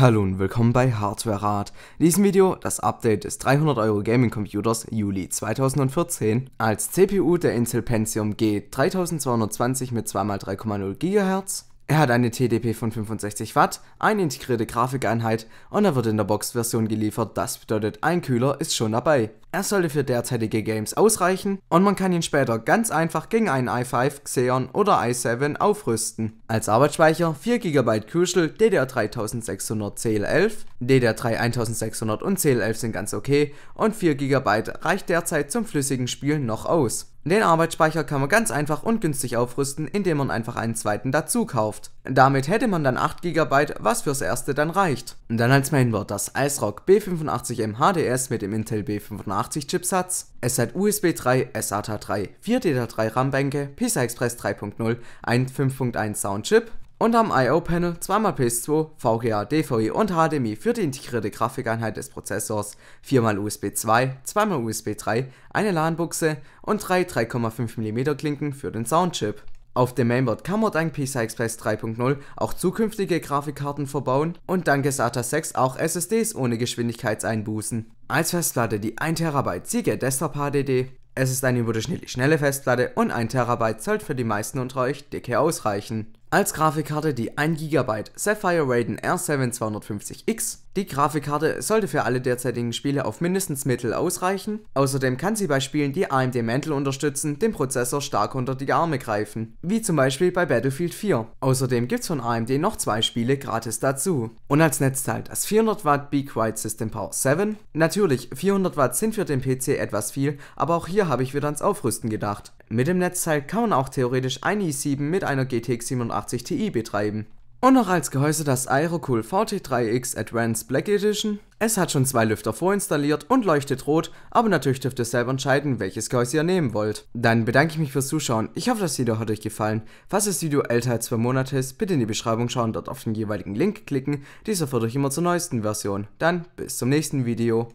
Hallo und willkommen bei Hardware Rat. In diesem Video das Update des 300 Euro Gaming Computers Juli 2014. Als CPU der Intel Pentium G3220 mit 2x3,0 GHz. Er hat eine TDP von 65 Watt, eine integrierte Grafikeinheit und er wird in der Box-Version geliefert. Das bedeutet, ein Kühler ist schon dabei. Er sollte für derzeitige Games ausreichen und man kann ihn später ganz einfach gegen einen i5, Xeon oder i7 aufrüsten. Als Arbeitsspeicher 4 GB Crucial, DDR3600 CL11, DDR3100 und CL11 sind ganz okay und 4 GB reicht derzeit zum flüssigen Spielen noch aus. Den Arbeitsspeicher kann man ganz einfach und günstig aufrüsten, indem man einfach einen zweiten dazu kauft. Damit hätte man dann 8 GB, was fürs erste dann reicht. dann als Mainboard das ISROC B85M HDS mit dem Intel B85 Chipsatz. Es hat USB 3, SATA 3, 4 DDR3 RAM-Bänke, PCI Express 3.0, ein 5.1 Soundchip und am I.O.-Panel zweimal PS2, VGA, DVI und HDMI für die integrierte Grafikeinheit des Prozessors, viermal USB 2, zweimal USB 3, eine LAN-Buchse und drei 3,5mm Klinken für den Soundchip. Auf dem Mainboard kann man dank PCI Express 3.0 auch zukünftige Grafikkarten verbauen und dank SATA 6 auch SSDs ohne Geschwindigkeitseinbußen. Als Festplatte die 1TB Seagate Desktop HDD, es ist eine überdurchschnittlich schnelle Festplatte und 1TB sollte für die meisten unter euch dicke ausreichen. Als Grafikkarte die 1 GB Sapphire Raiden R7 250X. Die Grafikkarte sollte für alle derzeitigen Spiele auf mindestens Mittel ausreichen. Außerdem kann sie bei Spielen, die AMD Mantle unterstützen, den Prozessor stark unter die Arme greifen. Wie zum Beispiel bei Battlefield 4. Außerdem gibt es von AMD noch zwei Spiele gratis dazu. Und als Netzteil das 400 Watt Be Quiet System Power 7. Natürlich, 400 Watt sind für den PC etwas viel, aber auch hier habe ich wieder ans Aufrüsten gedacht. Mit dem Netzteil kann man auch theoretisch ein i7 mit einer GTX 87 Ti betreiben. Und noch als Gehäuse das Aerocool VT3X Advanced Black Edition. Es hat schon zwei Lüfter vorinstalliert und leuchtet rot, aber natürlich dürft ihr selber entscheiden, welches Gehäuse ihr nehmen wollt. Dann bedanke ich mich fürs Zuschauen, ich hoffe das Video hat euch gefallen. Falls das Video älter als zwei Monate ist, bitte in die Beschreibung schauen, dort auf den jeweiligen Link klicken, dieser führt euch immer zur neuesten Version. Dann bis zum nächsten Video.